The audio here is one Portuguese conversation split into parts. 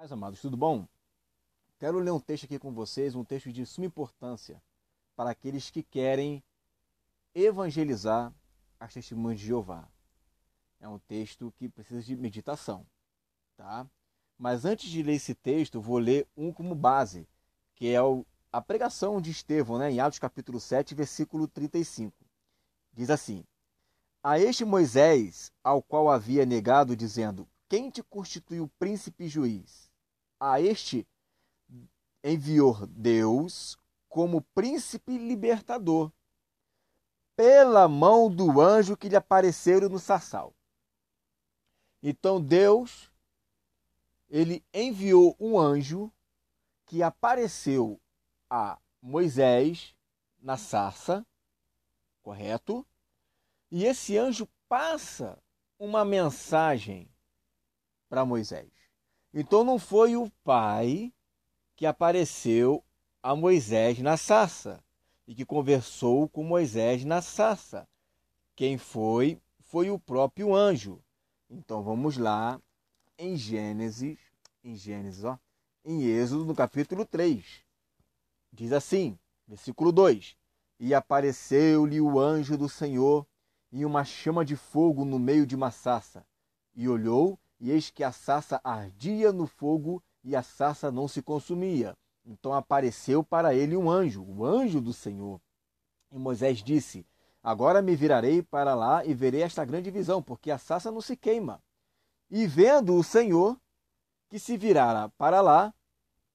Meus amados, tudo bom? Quero ler um texto aqui com vocês, um texto de suma importância para aqueles que querem evangelizar as testemunhas de Jeová. É um texto que precisa de meditação, tá? Mas antes de ler esse texto, vou ler um como base, que é a pregação de Estevão, né, em Atos capítulo 7, versículo 35. Diz assim: A este Moisés, ao qual havia negado, dizendo: Quem te constituiu príncipe e juiz? A este enviou Deus como príncipe libertador, pela mão do anjo que lhe apareceu no sarçal. Então Deus ele enviou um anjo que apareceu a Moisés na sarça, correto? E esse anjo passa uma mensagem para Moisés. Então não foi o pai que apareceu a Moisés na sassa e que conversou com Moisés na sassa Quem foi? Foi o próprio anjo. Então vamos lá em Gênesis, em Gênesis, ó, em Êxodo, no capítulo 3. Diz assim, versículo 2: E apareceu-lhe o anjo do Senhor em uma chama de fogo no meio de uma sassa e olhou e eis que a sassa ardia no fogo e a sassa não se consumia. Então apareceu para ele um anjo, o anjo do Senhor. E Moisés disse: Agora me virarei para lá e verei esta grande visão, porque a sassa não se queima. E vendo o Senhor que se virara para lá,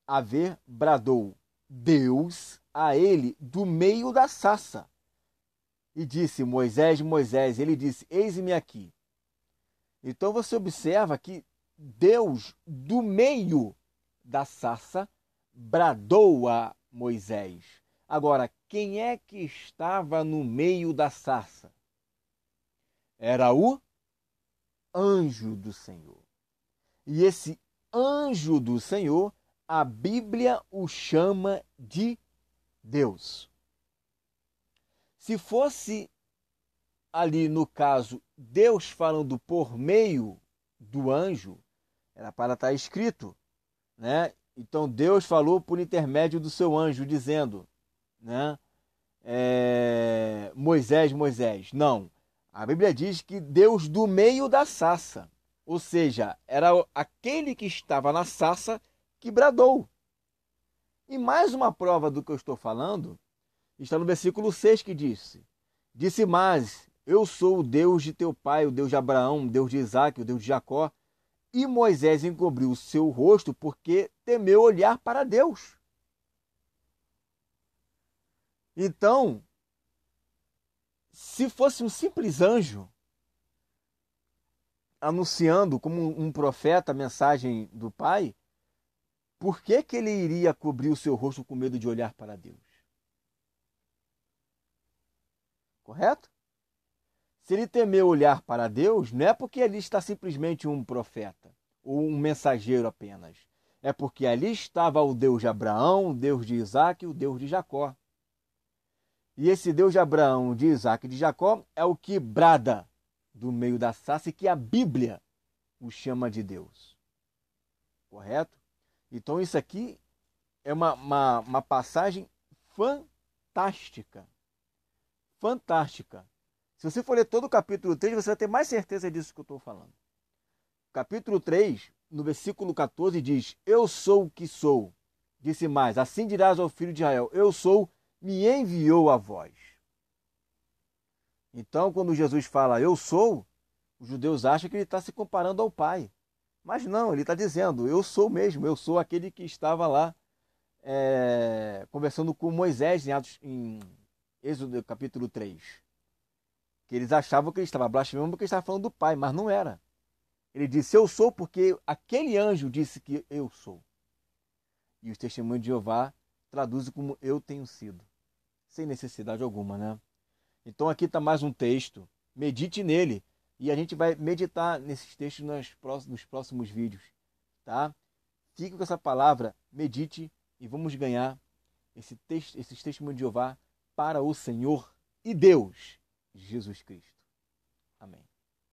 a ver, bradou Deus a ele do meio da sassa. E disse: Moisés, Moisés. Ele disse: Eis-me aqui. Então você observa que Deus, do meio da sarça, bradou a Moisés. Agora, quem é que estava no meio da sarça? Era o anjo do Senhor. E esse anjo do Senhor, a Bíblia o chama de Deus. Se fosse ali, no caso, Deus falando por meio do anjo, era para estar tá escrito, né? Então Deus falou por intermédio do seu anjo, dizendo, né? É, Moisés, Moisés. Não. A Bíblia diz que Deus do meio da sassa, ou seja, era aquele que estava na sassa que bradou. E mais uma prova do que eu estou falando está no versículo 6 que disse: Disse mais eu sou o Deus de teu pai, o Deus de Abraão, o Deus de Isaac, o Deus de Jacó. E Moisés encobriu o seu rosto porque temeu olhar para Deus. Então, se fosse um simples anjo anunciando como um profeta a mensagem do Pai, por que, que ele iria cobrir o seu rosto com medo de olhar para Deus? Correto? Se ele temeu olhar para Deus, não é porque ali está simplesmente um profeta ou um mensageiro apenas. É porque ali estava o Deus de Abraão, o Deus de Isaac e o Deus de Jacó. E esse Deus de Abraão, de Isaac e de Jacó é o que brada do meio da sassa e que a Bíblia o chama de Deus. Correto? Então isso aqui é uma, uma, uma passagem fantástica. Fantástica. Se você for ler todo o capítulo 3, você vai ter mais certeza disso que eu estou falando. Capítulo 3, no versículo 14, diz: Eu sou o que sou. Disse mais: Assim dirás ao filho de Israel: Eu sou, me enviou a voz. Então, quando Jesus fala eu sou, os judeus acham que ele está se comparando ao Pai. Mas não, ele está dizendo: Eu sou mesmo, eu sou aquele que estava lá é, conversando com Moisés em, Atos, em Êxodo capítulo 3. Que eles achavam que ele estava blasfemando porque ele estava falando do Pai, mas não era. Ele disse: Eu sou porque aquele anjo disse que eu sou. E os testemunhos de Jeová traduzem como eu tenho sido, sem necessidade alguma, né? Então aqui está mais um texto. Medite nele. E a gente vai meditar nesses textos nos próximos vídeos, tá? Fique com essa palavra, medite e vamos ganhar esse texto, esses testemunhos de Jeová para o Senhor e Deus. Jesus Cristo. Amém.